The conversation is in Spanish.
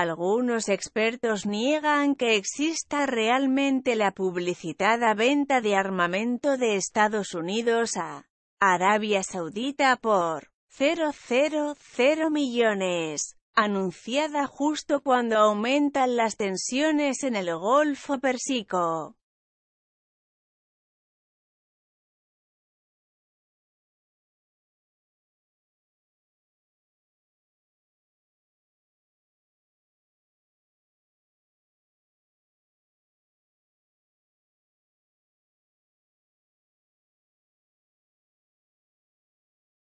Algunos expertos niegan que exista realmente la publicitada venta de armamento de Estados Unidos a Arabia Saudita por 000 millones, anunciada justo cuando aumentan las tensiones en el Golfo Persico.